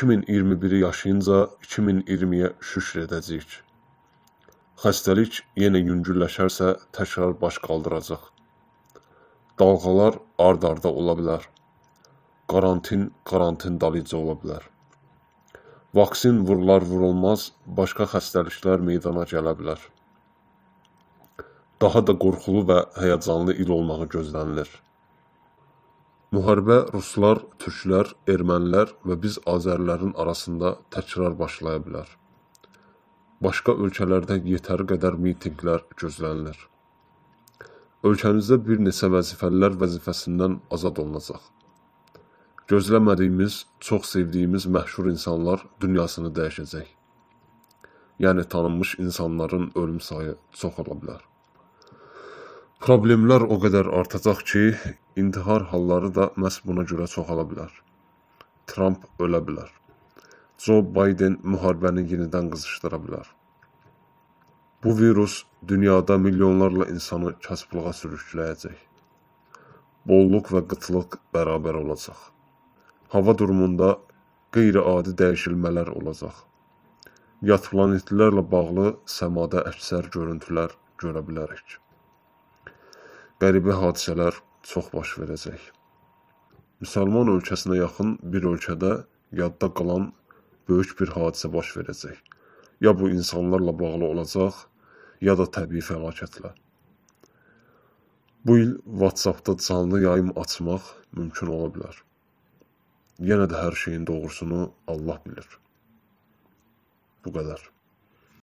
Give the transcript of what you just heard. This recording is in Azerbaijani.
2021-i yaşayınca 2020-yə şükr edəcəyik. Xəstəlik yenə yüngülləşərsə təkrar baş qaldıracaq. Dalğalar ard-arda ola bilər. Karantin karantin dalıcı ola bilər. Vaksin vurular vurulmaz, başqa xəstəliklər meydana gələ bilər. Daha da qorxulu və həyəcanlı il olmağı gözlənilir. Müharibə ruslar, türklər, ermənilər və biz azərilərin arasında təkrar başlaya bilər. Başqa ölkələrdən yetəri qədər mitinqlər gözlənilir. Ölkənizdə bir neçə vəzifəlilər vəzifəsindən azad olunacaq. Gözləmədiyimiz, çox sevdiyimiz məşhur insanlar dünyasını dəyişəcək. Yəni tanınmış insanların ölüm sayı çox ola bilər. Problemlər o qədər artacaq ki, intihar halları da məhz buna görə çoxala bilər. Tramp ölə bilər. Joe Biden müharibəni yenidən qızışdıra bilər. Bu virus dünyada milyonlarla insanı kasıblığa sürükləyəcək. Bolluq və qıtlıq bərabər olacaq. Hava durumunda qeyri-adi dəyişilmələr olacaq. Yad planetlərlə bağlı səmada əksər görüntülər görə bilərik qəribə hadisələr çox baş verəcək. Müsəlman ölkəsinə yaxın bir ölkədə yadda qalan böyük bir hadisə baş verəcək. Ya bu insanlarla bağlı olacaq, ya da təbii fəlakətlə. Bu il WhatsApp-da canlı yayım açmaq mümkün ola bilər. Yenə də hər şeyin doğrusunu Allah bilir. Bu qədər.